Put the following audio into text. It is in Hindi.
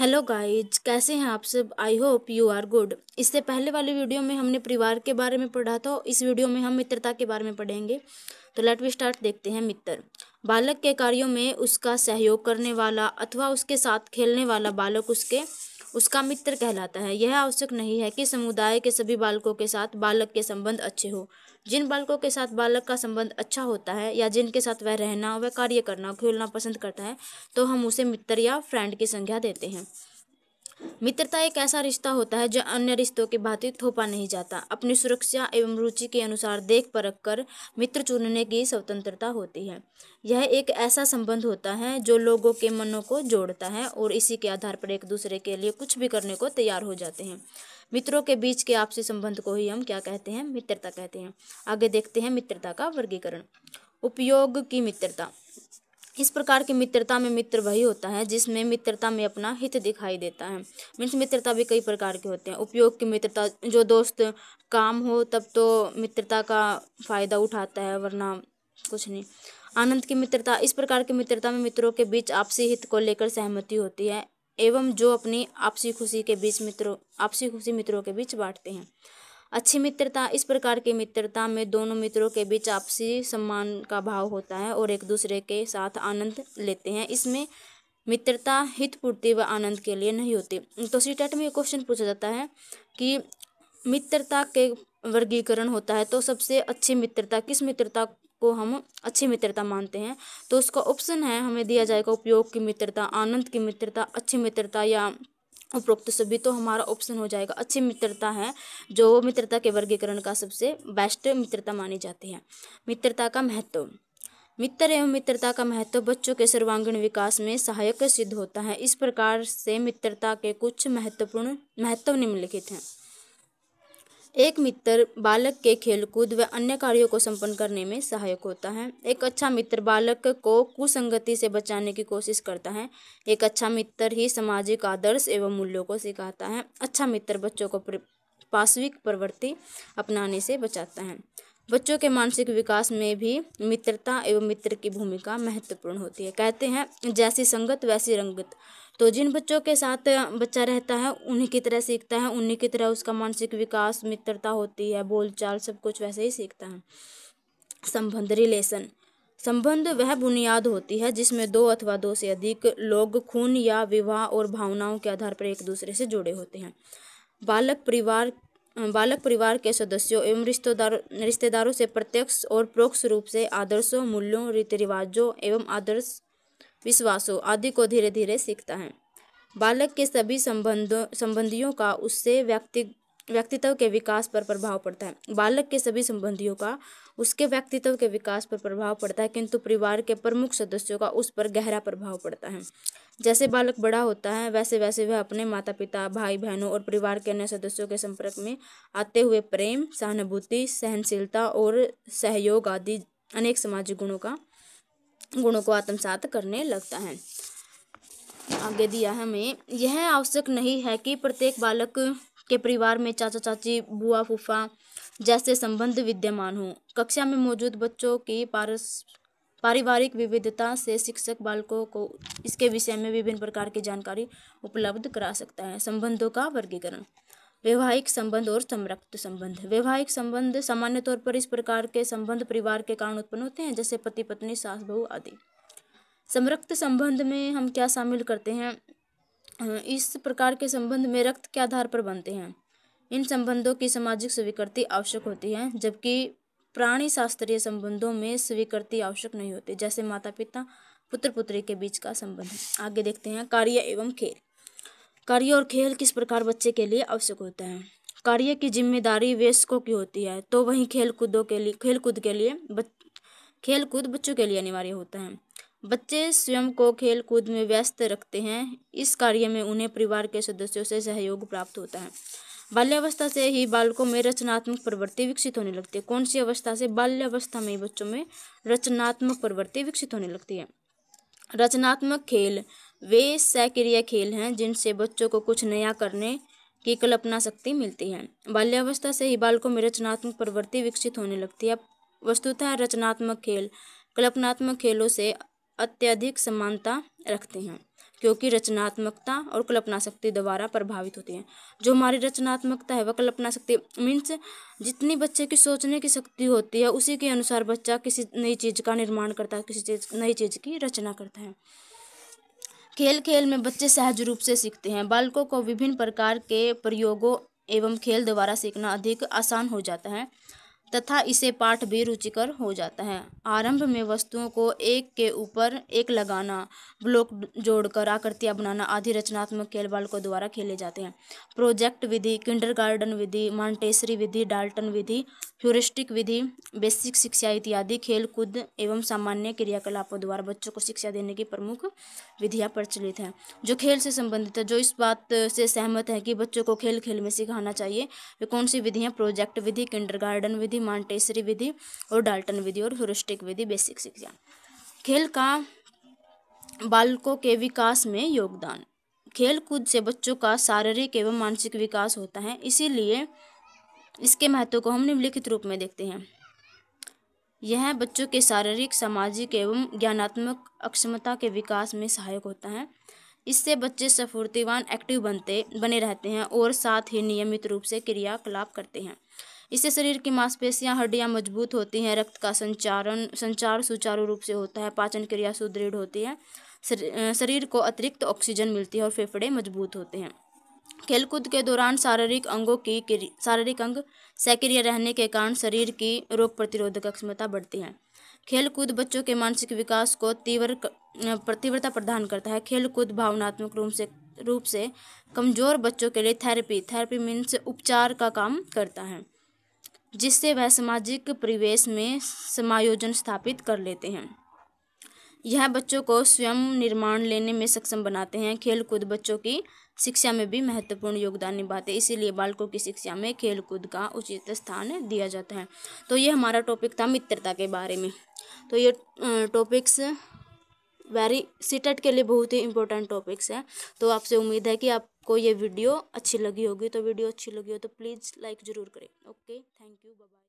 हेलो गाइज कैसे हैं आप सब I hope you are good इससे पहले वाली वीडियो में हमने परिवार के बारे में पढ़ा था इस वीडियो में हम मित्रता के बारे में पढ़ेंगे तो लेट वी स्टार्ट देखते हैं मित्र बालक के कार्यों में उसका सहयोग करने वाला अथवा उसके साथ खेलने वाला बालक उसके उसका मित्र कहलाता है यह आवश्यक नहीं है कि समुदाय के सभी बालकों के साथ बालक के संबंध अच्छे हो जिन बालकों के साथ बालक का संबंध अच्छा होता है या जिनके साथ वह रहना वह कार्य करना खेलना पसंद करता है तो हम उसे मित्र या फ्रेंड की संज्ञा देते हैं मित्रता एक ऐसा रिश्ता होता है जो अन्य रिश्तों के भांति थोपा नहीं जाता अपनी सुरक्षा एवं रुचि के अनुसार देख परख कर मित्र चुनने की स्वतंत्रता होती है यह एक ऐसा संबंध होता है जो लोगों के मनों को जोड़ता है और इसी के आधार पर एक दूसरे के लिए कुछ भी करने को तैयार हो जाते हैं मित्रों के बीच के आपसी संबंध को ही हम क्या कहते हैं मित्रता कहते हैं आगे देखते हैं मित्रता का वर्गीकरण उपयोग की मित्रता इस प्रकार की मित्रता में मित्र वही होता है जिसमें मित्रता में अपना हित दिखाई देता है मीन्स मित्रता भी कई प्रकार के होते हैं उपयोग की मित्रता जो दोस्त काम हो तब तो मित्रता का फ़ायदा उठाता है वरना कुछ नहीं आनंद की मित्रता इस प्रकार की मित्रता में मित्रों के बीच आपसी हित को लेकर सहमति होती है एवं जो अपनी आपसी खुशी के बीच मित्रों आपसी खुशी मित्रों के बीच बांटते हैं अच्छी मित्रता इस प्रकार की मित्रता में दोनों मित्रों के बीच आपसी सम्मान का भाव होता है और एक दूसरे के साथ आनंद लेते हैं इसमें मित्रता हितपूर्ति व आनंद के लिए नहीं होती तो सी टेट में ये क्वेश्चन पूछा जाता है कि मित्रता के वर्गीकरण होता है तो सबसे अच्छी मित्रता किस मित्रता को हम अच्छी मित्रता मानते हैं तो उसका ऑप्शन है हमें दिया जाएगा उपयोग की मित्रता आनंद की मित्रता अच्छी मित्रता या उपरोक्त सभी तो हमारा ऑप्शन हो जाएगा अच्छी मित्रता है जो मित्रता के वर्गीकरण का सबसे बेस्ट मित्रता मानी जाती है मित्रता का महत्व मित्र एवं मित्रता का महत्व बच्चों के सर्वांगीण विकास में सहायक सिद्ध होता है इस प्रकार से मित्रता के कुछ महत्वपूर्ण महत्व निम्नलिखित हैं एक मित्र बालक के खेलकूद व अन्य कार्यों को संपन्न करने में सहायक होता है एक अच्छा मित्र बालक को कुसंगति से बचाने की कोशिश करता है एक अच्छा मित्र ही सामाजिक आदर्श एवं मूल्यों को सिखाता है अच्छा मित्र बच्चों को पाश्विक प्रवृत्ति अपनाने से बचाता है बच्चों के मानसिक विकास में भी मित्रता एवं मित्र की भूमिका महत्वपूर्ण होती है कहते हैं जैसी संगत वैसी रंगत तो जिन बच्चों के साथ बच्चा रहता है उन्हीं की तरह सीखता है उन्हीं की तरह उसका मानसिक विकास मित्रता होती है बोलचाल सब कुछ वैसे ही सीखता है संबंध रिलेशन संबंध वह बुनियाद होती है जिसमें दो अथवा दो से अधिक लोग खून या विवाह और भावनाओं के आधार पर एक दूसरे से जुड़े होते हैं बालक परिवार बालक परिवार के सदस्यों एवं रिश्तेदार रिश्तेदारों से प्रत्यक्ष और प्रोक्ष रूप से आदर्शों मूल्यों रीति रिवाजों एवं आदर्श विश्वासों आदि को धीरे धीरे सीखता है बालक के सभी संबंधों संबंधियों का उससे व्यक्ति व्यक्तित्व के विकास पर प्रभाव पड़ता है बालक के सभी संबंधियों का उसके व्यक्तित्व के विकास पर प्रभाव पड़ता है किंतु परिवार के प्रमुख सदस्यों का उस पर गहरा प्रभाव पड़ता है जैसे बालक बड़ा होता है वैसे वैसे वह अपने माता पिता भाई बहनों और परिवार के अन्य सदस्यों के संपर्क में आते हुए प्रेम सहानुभूति सहनशीलता और सहयोग आदि अनेक सामाजिक गुणों का गुणों को आत्मसात करने लगता है आगे दिया है हमें यह आवश्यक नहीं है कि प्रत्येक बालक के परिवार में चाचा चाची बुआ फूफा जैसे संबंध विद्यमान हों कक्षा में मौजूद बच्चों की पारस पारिवारिक विविधता से शिक्षक बालकों को इसके विषय में विभिन्न प्रकार की जानकारी उपलब्ध करा सकता है संबंधों का वर्गीकरण वैवाहिक संबंध और समरक्त संबंध वैवाहिक संबंध सामान्य तौर पर इस प्रकार के संबंध परिवार के कारण उत्पन्न होते हैं जैसे पति पत्नी सास बहू आदि समरक्त संबंध में हम क्या शामिल करते हैं इस प्रकार के संबंध में रक्त के आधार पर बनते हैं इन संबंधों की सामाजिक स्वीकृति आवश्यक होती है जबकि प्राणी शास्त्रीय संबंधों में स्वीकृति आवश्यक नहीं होती जैसे माता पिता पुत्र पुत्री के बीच का संबंध आगे देखते हैं कार्य एवं खेल कार्य और खेल किस प्रकार बच्चे के लिए आवश्यक होता है कार्य की जिम्मेदारी वयस्कों की होती है तो वहीं खेल कूदों के लिए खेल कूद के लिए खेल कूद बच्चों के लिए अनिवार्य होता है बच्चे स्वयं को खेल कूद में व्यस्त रखते हैं इस कार्य में उन्हें परिवार के सदस्यों से सहयोग प्राप्त होता है बाल्यावस्था से ही बालकों में रचनात्मक प्रवृत्ति विकसित होने लगती है कौन सी अवस्था से बाल्यावस्था में बच्चों में रचनात्मक प्रवृत्ति विकसित होने लगती है रचनात्मक खेल वे सक्रिय खेल हैं जिनसे बच्चों को कुछ नया करने की कल्पना शक्ति मिलती है बाल्यावस्था से ही बालकों में रचनात्मक प्रवृत्ति विकसित होने लगती है वस्तुतः रचनात्मक खेल कल्पनात्मक खेलों से अत्यधिक समानता रखते हैं क्योंकि रचनात्मकता और कल्पना शक्ति द्वारा प्रभावित होती है जो हमारी रचनात्मकता है वह कल्पना शक्ति मीन्स जितनी बच्चे की सोचने की शक्ति होती है उसी के अनुसार बच्चा किसी नई चीज़ का निर्माण करता है किसी चीज़ नई चीज़ की रचना करता है खेल खेल में बच्चे सहज रूप से सीखते हैं बालकों को विभिन्न प्रकार के प्रयोगों एवं खेल द्वारा सीखना अधिक आसान हो जाता है तथा इसे पाठ भी रुचिकर हो जाता है आरंभ में वस्तुओं को एक के ऊपर एक लगाना ब्लॉक जोड़कर आकृतियाँ बनाना आदि रचनात्मक खेल बालकों द्वारा खेले जाते हैं प्रोजेक्ट विधि गार्डन विधि मॉन्टेसरी विधि डाल्टन विधि ह्यूरिस्टिक विधि बेसिक शिक्षा इत्यादि खेल कूद एवं सामान्य क्रियाकलापों द्वारा बच्चों को शिक्षा देने की प्रमुख विधियाँ प्रचलित हैं जो खेल से संबंधित है जो इस बात से सहमत है कि बच्चों को खेल खेल में सिखाना चाहिए वे कौन सी विधियाँ प्रोजेक्ट विधि किंडर विधि विधि मॉन्टेसरी विधि और डाल्टन विधि और ह्यूरिस्टिक विधि बेसिक शिक्षा खेल का बालकों के विकास में योगदान खेल कूद से बच्चों का शारीरिक एवं मानसिक विकास होता है इसीलिए इसके महत्व को हम निम्नलिखित रूप में देखते हैं यह बच्चों के शारीरिक सामाजिक एवं ज्ञानात्मक अक्षमता के विकास में सहायक होता है इससे बच्चे स्फूर्तिवान एक्टिव बनते बने रहते हैं और साथ ही नियमित रूप से क्रियाकलाप करते हैं इससे शरीर की मांसपेशियां हड्डियां मजबूत होती हैं रक्त का संचारण संचार सुचारू रूप से होता है पाचन क्रिया सुदृढ़ होती है शरीर को अतिरिक्त ऑक्सीजन मिलती है और फेफड़े मजबूत होते हैं खेलकूद के दौरान शारीरिक अंगों की शारीरिक अंग सक्रिय रहने के कारण शरीर की रोग प्रतिरोधक क्षमता बढ़ती है खेलकूद बच्चों के मानसिक विकास को तीव्र तीव्रता प्रदान करता है खेलकूद भावनात्मक रूप से रूप से कमज़ोर बच्चों के लिए थेरेपी थेरेपी मीन्स उपचार का काम करता है जिससे वह सामाजिक परिवेश में समायोजन स्थापित कर लेते हैं यह बच्चों को स्वयं निर्माण लेने में सक्षम बनाते हैं खेल कूद बच्चों की शिक्षा में भी महत्वपूर्ण योगदान निभाते हैं इसीलिए बालकों की शिक्षा में खेल कूद का उचित स्थान दिया जाता है तो ये हमारा टॉपिक था मित्रता के बारे में तो ये टॉपिक्स वेरी सीटेट के लिए बहुत ही इंपॉर्टेंट टॉपिक्स हैं तो आपसे उम्मीद है कि आप आपको ये वीडियो अच्छी लगी होगी तो वीडियो अच्छी लगी हो तो प्लीज़ लाइक ज़रूर करें ओके थैंक यू बाय